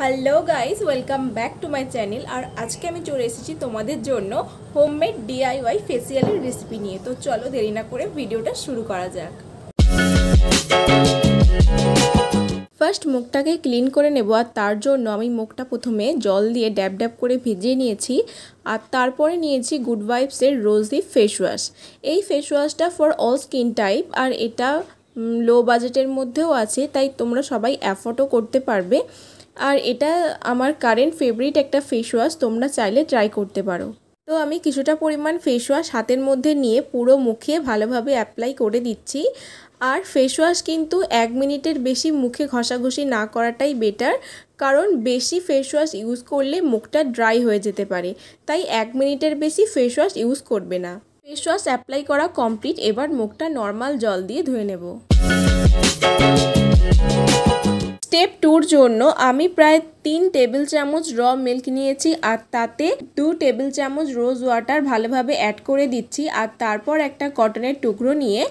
Hello guys welcome back to my channel আর আজকে আমি চলে এসেছি তোমাদের জন্য হোমমেড ডিআইওয়াই ফেসিয়ালের রেসিপি নিয়ে তো চলো দেরি না করে ভিডিওটা শুরু করা যাক ফার্স্ট মুখটাকে ক্লিন করে নেব আর তার জন্য আমি মুখটা প্রথমে জল দিয়ে ড্যাব ড্যাব করে ভিজিয়ে নিয়েছি আর তারপরে নিয়েছি গুড ভাইবসের রোজি ফেস ওয়াশ এই ফেস ওয়াশটা ফর অল স্কিন টাইপ আর এটা লো বাজেটের মধ্যেও আছে তাই তোমরা সবাই অ্যাফোর্ডও করতে পারবে আর এটা আমার কারেন্ট ফেভারিট একটা ফেস ওয়াশ তোমরা চাইলে ট্রাই করতে পারো তো আমি কিছুটা পরিমাণ ফেস ওয়াশ হাতের মধ্যে নিয়ে পুরো মুখে ভালোভাবে অ্যাপ্লাই করে দিচ্ছি আর ফেস ওয়াশ কিন্তু এক মিনিটের বেশি মুখে ঘষাঘষি না করাটাই বেটার কারণ বেশি ফেস ওয়াশ ইউজ করলে মুখটা ড্রাই হয়ে যেতে পারে তাই এক মিনিটের বেশি ফেস ওয়াশ ইউজ করবে না ফেস ওয়াশ অ্যাপ্লাই করা কমপ্লিট এবার মুখটা নর্মাল জল দিয়ে ধুয়ে নেব স্টেপ টুর জন্য আমি প্রায় তিন টেবিল চামচ র মিল্ক নিয়েছি আর তাতে দু টেবিল চামচ রোজ ওয়াটার ভালোভাবে অ্যাড করে দিচ্ছি আর তারপর একটা কটনের টুকরো নিয়ে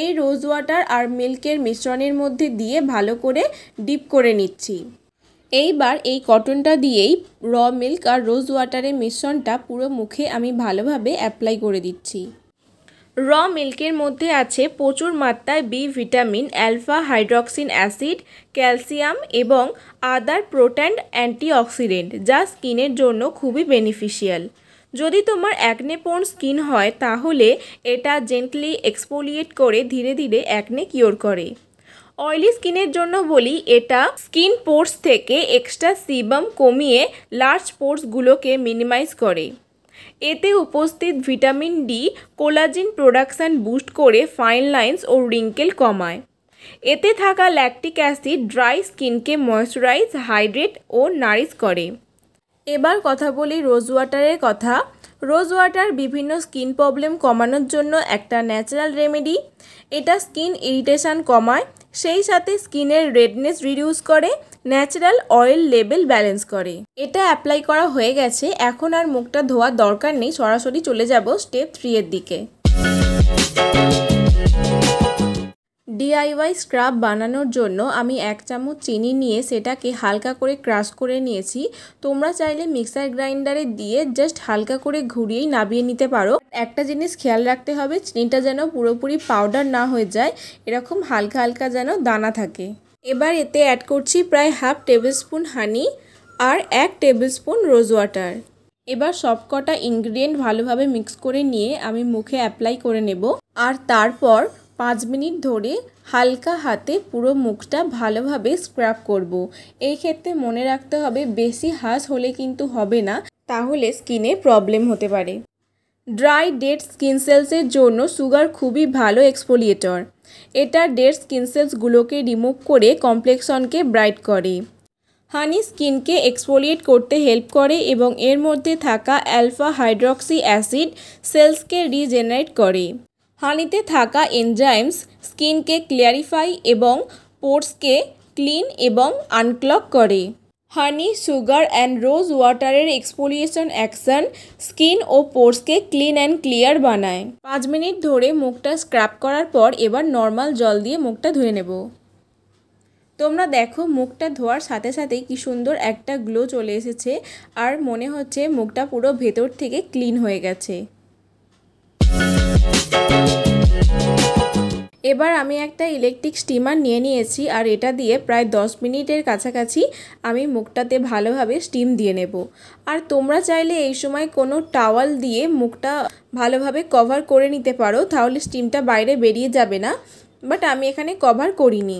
এই রোজ ওয়াটার আর মিল্কের মিশ্রণের মধ্যে দিয়ে ভালো করে ডিপ করে নিচ্ছি এইবার এই কটনটা দিয়েই র মিল্ক আর রোজ ওয়াটারের মিশ্রণটা পুরো মুখে আমি ভালোভাবে অ্যাপ্লাই করে দিচ্ছি র মিল্কের মধ্যে আছে প্রচুর মাত্রায় B vitamin alpha hydroxy acid calcium এবং আদার প্রোট্যান্ড অ্যান্টিঅক্সিডেন্ট যা স্কিনের জন্য খুবই বেনিফিশিয়াল যদি তোমার অ্যাকনে পোন স্কিন হয় তাহলে এটা জেন্টলি এক্সপোলিয়েট করে ধীরে ধীরে অ্যাকনে কিওর করে অয়েলি স্কিনের জন্য বলি এটা স্কিন পোর্স থেকে এক্সট্রা সিবাম কমিয়ে লার্জ পোর্সগুলোকে মিনিমাইজ করে এতে উপস্থিত vitamin D collagen production boost করে ফাইন লাইন্স ও রিঙ্কেল কমায় এতে থাকা ল্যাকটিক অ্যাসিড ড্রাই স্কিনকে ময়শ্চারাইজ হাইড্রেট ও নারিশ করে এবার কথা বলি রোজ ওয়াটারের কথা রোজ ওয়াটার বিভিন্ন স্কিন প্রবলেম কমানোর জন্য একটা ন্যাচারাল রেমেডি এটা স্কিন ইরিটেশন কমায় সেই সাথে স্কিনের রেডনেস রিডিউস করে ন্যাচারাল অয়েল লেভেল ব্যালেন্স করে এটা অ্যাপ্লাই করা হয়ে গেছে এখন আর মুখটা ধোয়ার দরকার নেই সরাসরি চলে যাব স্টেপ থ্রি এর দিকে ডিআইওয়াই স্ক্রাব বানানোর জন্য আমি এক চামচ চিনি নিয়ে সেটাকে হালকা করে ক্রাশ করে নিয়েছি তোমরা চাইলে মিক্সার গ্রাইন্ডারে দিয়ে জাস্ট হালকা করে ঘুরিয়েই নাবিয়ে নিতে পারো একটা জিনিস খেয়াল রাখতে হবে চিনিটা যেন পুরোপুরি পাউডার না হয়ে যায় এরকম হালকা হালকা যেন দানা থাকে এবার এতে অ্যাড করছি প্রায় হাফ টেবিল স্পুন হানি আর এক টেবিল স্পুন রোজ ওয়াটার এবার সবকটা ইনগ্রিডিয়েন্ট ভালোভাবে মিক্স করে নিয়ে আমি মুখে অ্যাপ্লাই করে নেব আর তারপর পাঁচ মিনিট ধরে হালকা হাতে পুরো মুখটা ভালোভাবে স্ক্রাব করব। এই ক্ষেত্রে মনে রাখতে হবে বেশি হাঁস হলে কিন্তু হবে না তাহলে স্কিনে প্রবলেম হতে পারে ড্রাই ডেড স্কিন সেলসের জন্য সুগার খুবই ভালো এক্সফোলিয়েটর এটা ডেড স্কিন সেলসগুলোকে রিমুভ করে কমপ্লেক্সনকে ব্রাইট করে হানি স্কিনকে এক্সফোলিয়েট করতে হেল্প করে এবং এর মধ্যে থাকা অ্যালফা হাইড্রক্সি অ্যাসিড সেলসকে রিজেনারেট করে হানিতে থাকা এনজাইমস স্কিনকে ক্লিয়ারিফাই এবং পোর্টসকে ক্লিন এবং আনক্লক করে হানি সুগার অ্যান্ড রোজ ওয়াটারের এক্সপোলিয়েশন অ্যাকশন স্কিন ও পোর্সকে ক্লিন অ্যান্ড ক্লিয়ার বানায় পাঁচ মিনিট ধরে মুখটা স্ক্রাব করার পর এবার নর্মাল জল দিয়ে মুখটা ধুয়ে নেব তোমরা দেখো মুখটা ধোয়ার সাথে সাথেই কি সুন্দর একটা গ্লো চলে এসেছে আর মনে হচ্ছে মুখটা পুরো ভেতর থেকে ক্লিন হয়ে গেছে এবার আমি একটা ইলেকট্রিক স্টিমার নিয়ে নিয়েছি আর এটা দিয়ে প্রায় দশ মিনিটের কাছাকাছি আমি মুখটাতে ভালোভাবে স্টিম দিয়ে নেব আর তোমরা চাইলে এই সময় কোনো টাওয়াল দিয়ে মুখটা ভালোভাবে কভার করে নিতে পারো তাহলে স্টিমটা বাইরে বেরিয়ে যাবে না বাট আমি এখানে কভার করিনি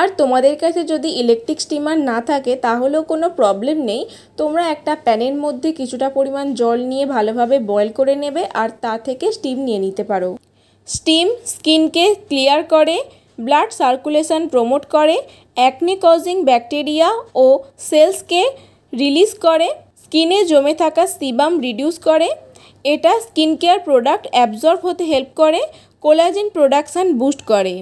আর তোমাদের কাছে যদি ইলেকট্রিক স্টিমার না থাকে তাহলেও কোনো প্রবলেম নেই তোমরা একটা প্যানের মধ্যে কিছুটা পরিমাণ জল নিয়ে ভালোভাবে বয়েল করে নেবে আর তা থেকে স্টিম নিয়ে নিতে পারো স্টিম স্কিনকে ক্লিয়ার করে ব্লাড সার্কুলেশন প্রমোট করে অ্যাকনিকজিং কজিং ব্যাকটেরিয়া ও সেলসকে রিলিজ করে স্কিনে জমে থাকা সিবাম রিডিউস করে এটা স্কিন কেয়ার প্রোডাক্ট অ্যাবজর্ব হতে হেল্প করে কোলাজেন প্রোডাকশান বুস্ট করে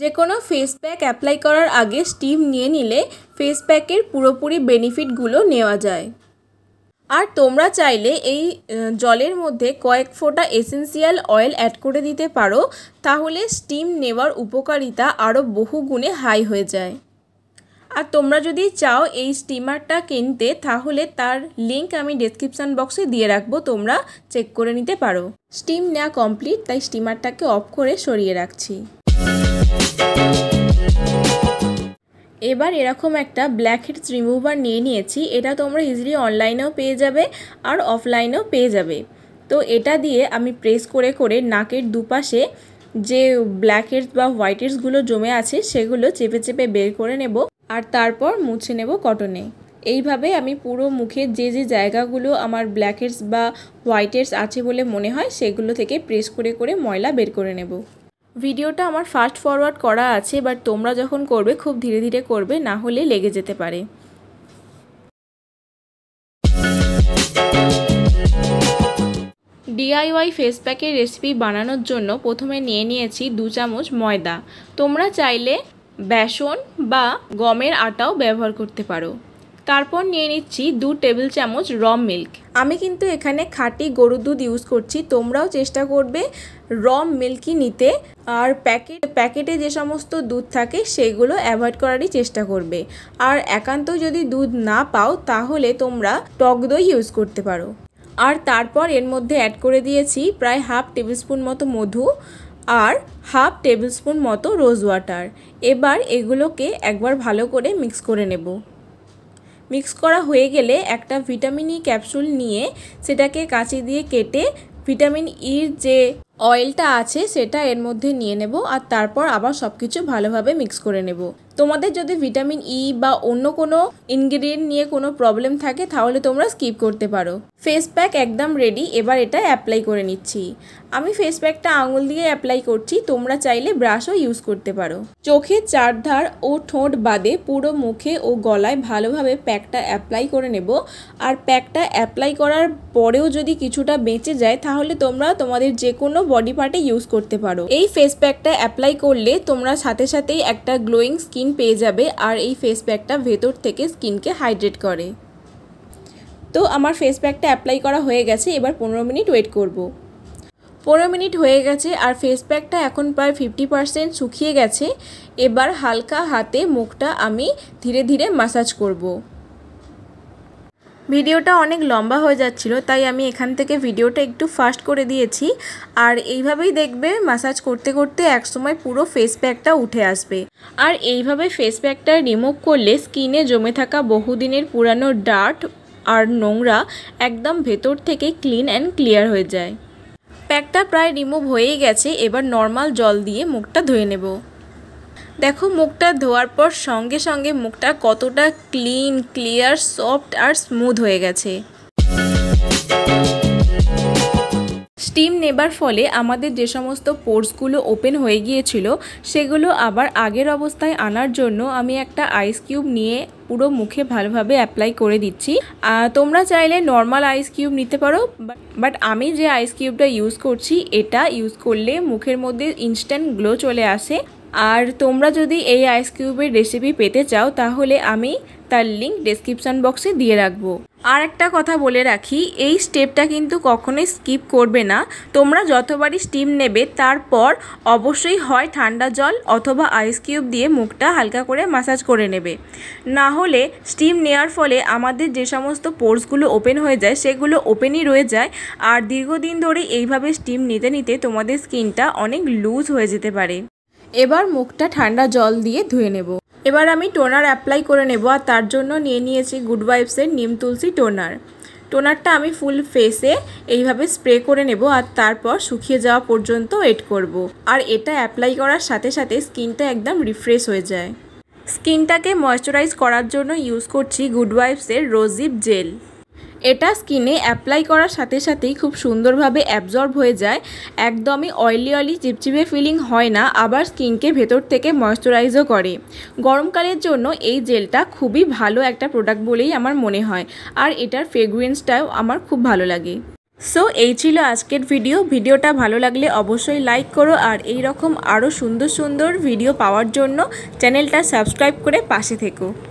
যে কোনো ফেস প্যাক অ্যাপ্লাই করার আগে স্টিম নিয়ে নিলে ফেস প্যাকের পুরোপুরি বেনিফিটগুলো নেওয়া যায় আর তোমরা চাইলে এই জলের মধ্যে কয়েক ফোঁটা এসেন্সিয়াল অয়েল অ্যাড করে দিতে পারো তাহলে স্টিম নেওয়ার উপকারিতা আরও বহু গুণে হাই হয়ে যায় আর তোমরা যদি চাও এই স্টিমারটা কিনতে তাহলে তার লিংক আমি ডিসক্রিপশান বক্সে দিয়ে রাখবো তোমরা চেক করে নিতে পারো স্টিম নেওয়া কমপ্লিট তাই স্টিমারটাকে অফ করে সরিয়ে রাখছি এবার এরকম একটা ব্ল্যাক হেডস রিমুভার নিয়ে নিয়েছি এটা তোমরা ইজিলি অনলাইনেও পেয়ে যাবে আর অফলাইনেও পেয়ে যাবে তো এটা দিয়ে আমি প্রেস করে করে নাকের দুপাশে যে ব্ল্যাক হেডস বা হোয়াইট হেডসগুলো জমে আছে সেগুলো চেপে চেপে বের করে নেব আর তারপর মুছে নেব কটনে এইভাবে আমি পুরো মুখে যে যে জায়গাগুলো আমার ব্ল্যাক হেডস বা হোয়াইট হেডস আছে বলে মনে হয় সেগুলো থেকে প্রেস করে করে ময়লা বের করে নেব ভিডিওটা আমার ফাস্ট ফরওয়ার্ড করা আছে বাট তোমরা যখন করবে খুব ধীরে ধীরে করবে না হলে লেগে যেতে পারে ডিআইওয়াই ফেস প্যাকের রেসিপি বানানোর জন্য প্রথমে নিয়ে নিয়েছি দু চামচ ময়দা তোমরা চাইলে বেসন বা গমের আটাও ব্যবহার করতে পারো তারপর নিয়ে নিচ্ছি দু টেবিল চামচ র মিল্ক আমি কিন্তু এখানে খাঁটি গরুর দুধ ইউজ করছি তোমরাও চেষ্টা করবে র মিল্কই নিতে আর প্যাকেট প্যাকেটে যে সমস্ত দুধ থাকে সেগুলো অ্যাভয়েড করারই চেষ্টা করবে আর একান্ত যদি দুধ না পাও তাহলে তোমরা টক দই ইউজ করতে পারো আর তারপর এর মধ্যে অ্যাড করে দিয়েছি প্রায় হাফ টেবিলস্পুন মতো মধু আর হাফ টেবিলস্পুন মতো রোজ ওয়াটার এবার এগুলোকে একবার ভালো করে মিক্স করে নেব মিক্স করা হয়ে গেলে একটা ভিটামিন ই ক্যাপসুল নিয়ে সেটাকে কাঁচি দিয়ে কেটে ভিটামিন ইর যে অয়েলটা আছে সেটা এর মধ্যে নিয়ে নেব আর তারপর আবার সব কিছু ভালোভাবে মিক্স করে নেব তোমাদের যদি ভিটামিন ই e বা অন্য কোনো ইনগ্রিডিয়েন্ট নিয়ে কোনো প্রবলেম থাকে তাহলে তোমরা স্কিপ করতে পারো ফেস প্যাক একদম রেডি এবার এটা অ্যাপ্লাই করে নিচ্ছি আমি ফেস প্যাকটা আঙুল দিয়ে অ্যাপ্লাই করছি তোমরা চাইলে ব্রাশও ইউজ করতে পারো চোখের চারধার ও ঠোঁট বাদে পুরো মুখে ও গলায় ভালোভাবে প্যাকটা অ্যাপ্লাই করে নেব আর প্যাকটা অ্যাপ্লাই করার পরেও যদি কিছুটা বেঁচে যায় তাহলে তোমরা তোমাদের যে কোনো বডি পার্টে ইউজ করতে পারো এই ফেস প্যাকটা অ্যাপ্লাই করলে তোমরা সাথে সাথেই একটা গ্লোয়িং স্কিন স্কিন পেয়ে যাবে আর এই ফেস প্যাকটা ভেতর থেকে স্কিনকে হাইড্রেট করে তো আমার ফেস প্যাকটা অ্যাপ্লাই করা হয়ে গেছে এবার পনেরো মিনিট ওয়েট করব। পনেরো মিনিট হয়ে গেছে আর ফেস প্যাকটা এখন প্রায় ফিফটি পারসেন্ট শুকিয়ে গেছে এবার হালকা হাতে মুখটা আমি ধীরে ধীরে মাসাজ করবো ভিডিওটা অনেক লম্বা হয়ে যাচ্ছিল তাই আমি এখান থেকে ভিডিওটা একটু ফাস্ট করে দিয়েছি আর এইভাবেই দেখবে মাসাজ করতে করতে এক সময় পুরো ফেস প্যাকটা উঠে আসবে আর এইভাবে ফেস প্যাকটা রিমুভ করলে স্কিনে জমে থাকা বহুদিনের পুরানো ডার্ট আর নোংরা একদম ভেতর থেকে ক্লিন অ্যান্ড ক্লিয়ার হয়ে যায় প্যাকটা প্রায় রিমুভ হয়েই গেছে এবার নর্মাল জল দিয়ে মুখটা ধুয়ে নেব দেখো মুখটা ধোয়ার পর সঙ্গে সঙ্গে মুখটা কতটা ক্লিন ক্লিয়ার সফট আর স্মুথ হয়ে গেছে স্টিম নেবার ফলে আমাদের যে সমস্ত পোর্সগুলো ওপেন হয়ে গিয়েছিল সেগুলো আবার আগের অবস্থায় আনার জন্য আমি একটা আইস কিউব নিয়ে পুরো মুখে ভালোভাবে অ্যাপ্লাই করে দিচ্ছি তোমরা চাইলে নর্মাল আইস কিউব নিতে পারো বাট আমি যে আইস কিউবটা ইউজ করছি এটা ইউজ করলে মুখের মধ্যে ইনস্ট্যান্ট গ্লো চলে আসে আর তোমরা যদি এই আইস কিউবের রেসিপি পেতে চাও তাহলে আমি তার লিঙ্ক ডিসক্রিপশান বক্সে দিয়ে রাখবো আর একটা কথা বলে রাখি এই স্টেপটা কিন্তু কখনোই স্কিপ করবে না তোমরা যতবারই স্টিম নেবে তারপর অবশ্যই হয় ঠান্ডা জল অথবা আইস কিউব দিয়ে মুখটা হালকা করে মাসাজ করে নেবে না হলে স্টিম নেওয়ার ফলে আমাদের যে সমস্ত পোর্সগুলো ওপেন হয়ে যায় সেগুলো ওপেনই রয়ে যায় আর দীর্ঘদিন ধরে এইভাবে স্টিম নিতে নিতে তোমাদের স্কিনটা অনেক লুজ হয়ে যেতে পারে এবার মুখটা ঠান্ডা জল দিয়ে ধুয়ে নেব এবার আমি টোনার অ্যাপ্লাই করে নেব আর তার জন্য নিয়ে নিয়েছি গুড ওয়াইফসের নিম তুলসি টোনার টোনারটা আমি ফুল ফেসে এইভাবে স্প্রে করে নেব আর তারপর শুকিয়ে যাওয়া পর্যন্ত ওয়েট করব। আর এটা অ্যাপ্লাই করার সাথে সাথে স্কিনটা একদম রিফ্রেশ হয়ে যায় স্কিনটাকে ময়েশ্চারাইজ করার জন্য ইউজ করছি গুড ওয়াইফসের রোজিপ জেল এটা স্কিনে অ্যাপ্লাই করার সাথে সাথেই খুব সুন্দরভাবে অ্যাবজর্ব হয়ে যায় একদমই অয়েলি অয়েলি চিপচিপে ফিলিং হয় না আবার স্কিনকে ভেতর থেকে ময়শ্চারাইজও করে গরমকালের জন্য এই জেলটা খুবই ভালো একটা প্রোডাক্ট বলেই আমার মনে হয় আর এটার ফ্রেগ্রেন্সটাও আমার খুব ভালো লাগে সো এই ছিল আজকের ভিডিও ভিডিওটা ভালো লাগলে অবশ্যই লাইক করো আর এই রকম আরও সুন্দর সুন্দর ভিডিও পাওয়ার জন্য চ্যানেলটা সাবস্ক্রাইব করে পাশে থেকো